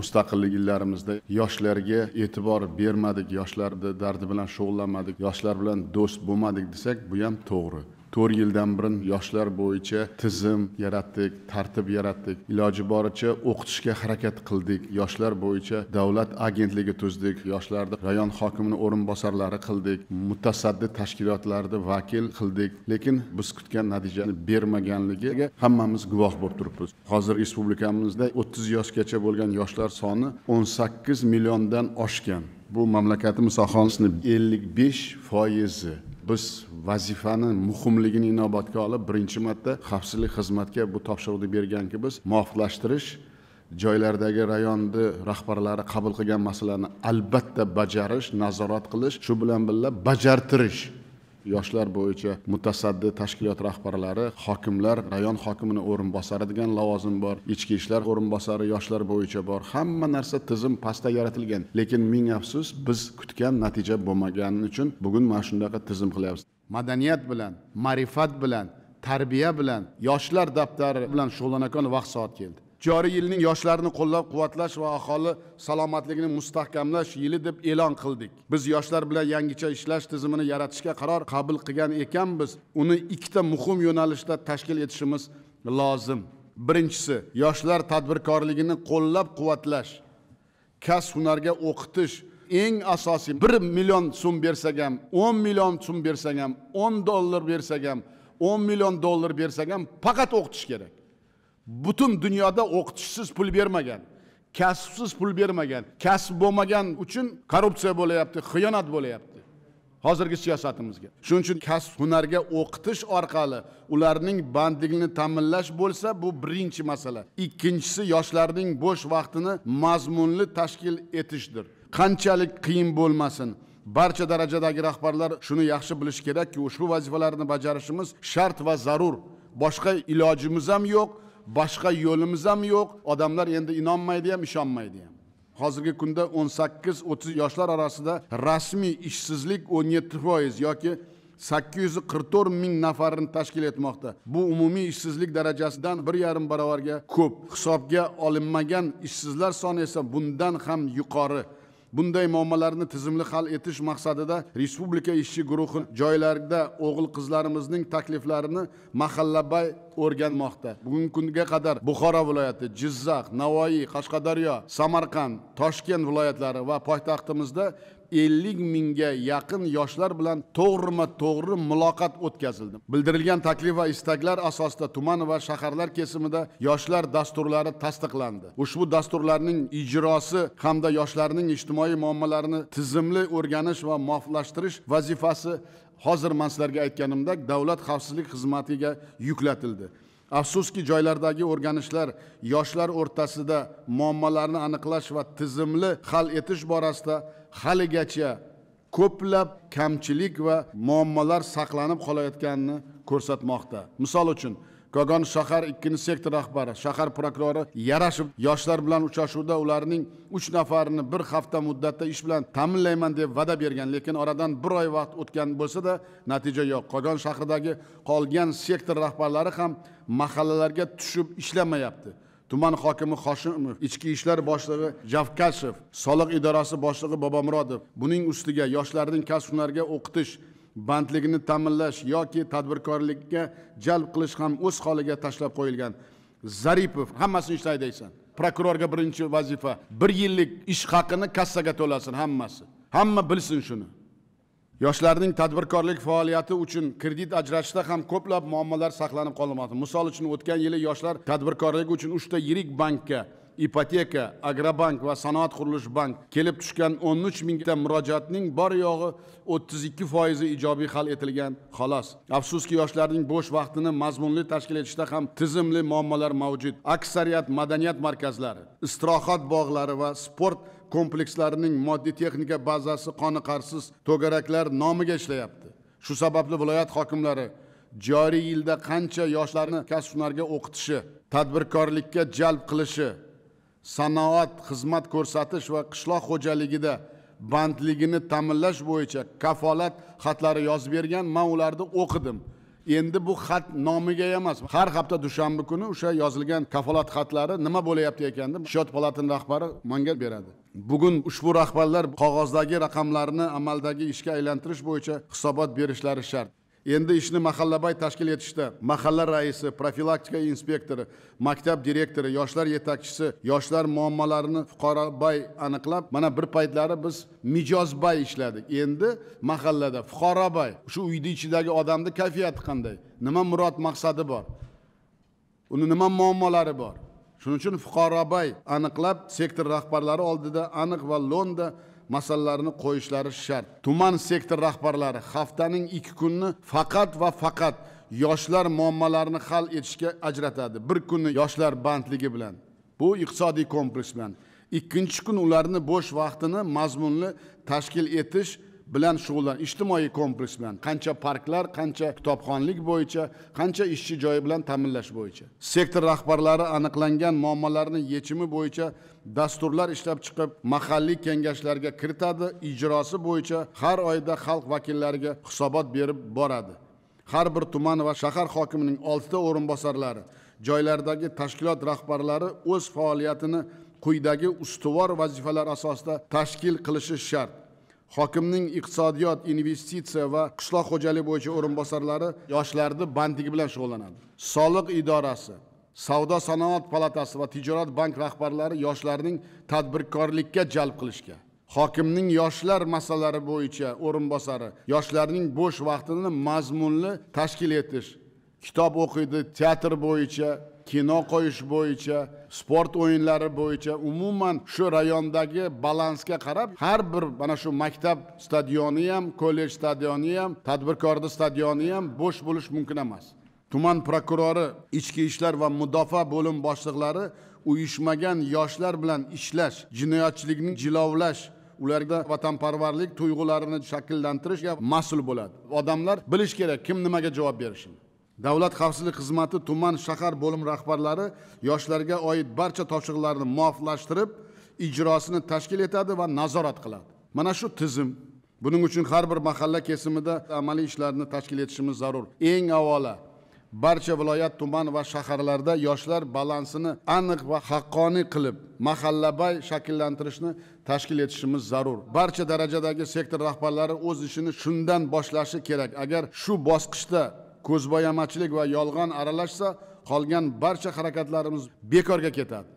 yillarimizda yoshlarga e'tibor bermadik yoshlarni dardi bilan shug'ullanmadik yoshlar bilan do'st bo'lmadik desak bu ham to'g'ri to'rt yildan burun yoshlar bo'yicha tizim yaratdik tartib yaratdik iloji boricha o'qitishga harakat qildik yoshlar bo'yicha davlat agentligi tuzdik yoshlarni rayon hokimini o'rinbosarlari qildik mutasaddi tashkilotlarni vakil qildik lekin biz kutgan natijani bermaganligiga hammamiz guvoh bo'lib turibmiz hozir respublikamizda o'ttiz yoshgacha bo'lgan yoshlar soni o'n sakkiz milliondan oshgan bu mamlakatimiz aholisini ellik besh foizi biz vazifani muhimligini inobatga olib birinchi marta xavfsizlik xizmatiga bu topshiriqni berganki biz muvofiqlashtirish joylardagi rayonni rahbarlari qabul qilgan masalani albatta bajarish nazorat qilish shu bilan birga bajartirish yoshlar bo'yicha mutasaddi tashkilot rahbarlari hokimlar rayon hokimini o'rinbosari degan lavozim bor ichki ishlar o'rinbosari yoshlar bo'yicha bor hamma narsa tizim pastda yaratilgan lekin ming afsus biz kutgan natija bo'lmagani uchun bugun mana shunaqa tizim qilyapmiz madaniyat bilan ma'rifat bilan tarbiya bilan yoshlar daftari bilan shug'ullanayotgan vaqt soat keldi joriy yilning yoshlarni qo'llab quvvatlash va aholi salomatligini mustahkamlash yili deb e'lon qildik biz yoshlar bilan yangicha ishlash tizimini yaratishga qaror qabul qilgan ekanmiz uni ikkita muhim yo'nalishda tashkil etishimiz lozim birinchisi yoshlar tadbirkorligini qo'llab quvvatlash kasb hunarga o'qitish eng asosiy bir million so'm bersak ham o'n million so'm bersak ham o'n dollar bersak ham o'n million dollar bersak ham faqat o'qitish kerak butun dunyoda o'qitishsiz pul bermagan kasbsiz pul bermagan kasb bo'lmagan uchun korrupsiya bo'lyapti xiyonat bo'lyapti hozirgi siyosatimizga shuning uchun kasb hunarga o'qitish orqali ularning bandligini ta'minlash bo'lsa bu birinchi masala ikkinchisi yoshlarning bo'sh vaqtini mazmunli tashkil etishdir qanchalik qiyin bo'lmasin barcha darajadagi rahbarlar shuni yaxshi bilishi kerakki ushbu vazifalarni bajarishimiz shart va zarur boshqa ilojimiz ham yo'q boshqa yo'limiz ham yo'q odamlar endi inonmaydi ham ishonmaydi ham hozirgi kunda o'n sakkiz o'ttiz yoshlar orasida rasmiy ishsizlik o'n yetti foiz yoki sakkiz yuz qirq to'rt ming nafarini tashkil etmoqda bu umumiy ishsizlik darajasidan bir yarim barobarga ko'p hisobga olinmagan ishsizlar soni esa bundan ham yuqori bunday muammolarni tizimli hal etish maqsadida respublika ishchi guruhi joylarda o'g'il qizlarimizning takliflarini mahallabay o'rganmoqda bugungi kunga qadar buxoro viloyati jizzax navoiy qashqadaryo samarqand toshkent viloyatlari va poytaxtimizda ellik mingga yaqin yoshlar bilan to'g'rima to'g'ri muloqot o'tkazildi bildirilgan taklif va istaklar asosida tuman va shaharlar kesimida yoshlar dasturlari tasdiqlandi ushbu dasturlarning ijrosi hamda yoshlarning ijtimoiy muammolarini tizimli o'rganish va muvofiqlashtirish vazifasi hozir man sizlarga aytganimdek davlat xavfsizlik xizmatiga yuklatildi afsuski joylardagi o'rganishlar yoshlar o'rtasida muammolarni aniqlash va tizimli hal etish borasida haligacha ko'plab kamchilik va muammolar saqlanib qolayotganini ko'rsatmoqda misol uchun kogon shahar ikkinchi sektor rahbari shahar prokurori yarashib yoshlar bilan uchrashuvda ularning uch nafarini bir hafta muddatda ish bilan ta'minlayman deb va'da bergan lekin oradan bir oy vaqt o'tgan bo'lsada natija yo'q kogon shahridagi qolgan sektor rahbarlari ham mahallalarga tushib ishlamayapti tuman hokimi hoshimov ichki ishlar boshlig'i javkashev soliq idorasi boshlig'i bobomurodov buning ustiga yoshlarning kasb hunarga o'qitish bandligini ta'minlash yoki tadbirkorlikka jalb qilish ham o'z holiga tashlab qo'yilgan zaripov hammasini ishlay deysan prokurorga birinchi vazifa bir yillik ish haqini kassaga to'lasin hammasi hamma bilsin shuni yoshlarning tadbirkorlik faoliyati uchun kredit ajratishda ham ko'plab muammolar saqlanib qolmoqda misol uchun o'tgan yili yoshlar tadbirkorligi uchun uchta yirik bankka ipoteka agrobank va sanoat qurilish bank kelib tushgan o'n uch mingta murojaatning bor yo'g'i o'ttiz ikki foizi ijobiy hal etilgan xolos afsuski yoshlarning bo'sh vaqtini mazmunli tashkil etishda ham tizimli muammolar mavjud aksariyat madaniyat markazlari istirohat bog'lari va sport komplekslarining moddiy texnika bazasi qoniqarsiz to'garaklar nomiga ishlayapti shu sababli viloyat hokimlari joriy yilda qancha yoshlarni kasb hunarga o'qitishi tadbirkorlikka jalb qilishi sanoat xizmat ko'rsatish va qishloq xo'jaligida bandligini ta'minlash bo'yicha kafolat xatlari yozib bergan man ularni o'qidim endi bu xat nomiga emas har hafta dushanba kuni o'sha yozilgan kafolat xatlari nima bo'layapti ekan deb shiyot palatani rahbari menga beradi bugun ushbu rahbarlar qog'ozdagi raqamlarni amaldagi ishga aylantirish bo'yicha hisobot berishlari shart endi ishni mahallabay tashkil etishda mahalla raisi profilaktika inspektori maktab direktori yoshlar yetakchisi yoshlar muammolarini анықлап, aniqlab mana bir paytlari biz mijozbay ishladik endi mahallada шу shu ішідегі ichidagi odamni қандай. qanday nima murod maqsadi bor uni nima muammolari bor shuning uchun анықлап, aniqlab sektor rahbarlari oldida aniq va lo'nda masalalarini qo'yishlari shart tuman sektor rahbarlari haftaning ikki kunini faqat va faqat yoshlar muammolarini hal etishga ajratadi bir kunni yoshlar bandligi bilan bu iqtisodiy kompleks bilan ikkinchi kun ularni bo'sh vaqtini mazmunli tashkil etish bilan shug'ullan ijtimoiy kompleks bilan qancha parklar qancha kitobxonlik bo'yicha qancha ishchi joyi bilan ta'minlash bo'yicha sektor rahbarlari aniqlangan muammolarni yechimi bo'yicha dasturlar ishlab chiqib mahalliy kengashlarga kiritadi ijrosi bo'yicha har oyda xalq vakillariga hisobot berib boradi har bir tuman va shahar hokimining oltita o'rinbosarlari joylardagi tashkilot rahbarlari o'z faoliyatini quyidagi ustuvor vazifalar asosida tashkil qilishi shart hokimning iqtisodiyot investitsiya va qishloq xo'jaligi bo'yicha o'rinbosarlari yoshlarni bandligi bilan shug'ullanadi soliq idorasi savdo sanoat palatasi va tijorat bank rahbarlari yoshlarning tadbirkorlikka jalb qilishga hokimning yoshlar masalalari bo'yicha o'rinbosari yoshlarning bo'sh vaqtini mazmunli tashkil etish kitob o'qiydi teatr bo'yicha kino qo'yish bo'yicha sport o'yinlari bo'yicha umuman shu rayondagi balansga qarab har bir mana shu maktab stadioni ham kollej stadioni ham tadbirkorni stadioni ham bo'sh bo'lishi mumkin emas tuman prokurori ichki ishlar va mudofaa bo'lim boshliqlari uyushmagan yoshlar bilan ishlash jinoyatchilikni jilovlash ularda vatanparvarlik tuyg'ularini shakllantirishga mas'ul bo'ladi odamlar bilish kerak kim nimaga javob berishini davlat xavfsizlik xizmati tuman shahar bo'lim rahbarlari yoshlarga oid barcha topshiriqlarni muvofiqlashtirib ijrosini tashkil etadi va nazorat qiladi mana shu tizim buning uchun har bir mahalla kesimida amaliy ishlarni tashkil etishimiz zarur eng avvalo barcha viloyat tuman va shaharlarda yoshlar balansini aniq va haqqoniy qilib mahallabay shakllantirishni tashkil etishimiz zarur barcha darajadagi sektor rahbarlari o'z ishini shundan boshlashi kerak agar shu bosqichda ko'zbo'yamachilik va yolg'on aralashsa qolgan barcha harakatlarimiz bekorga ketadi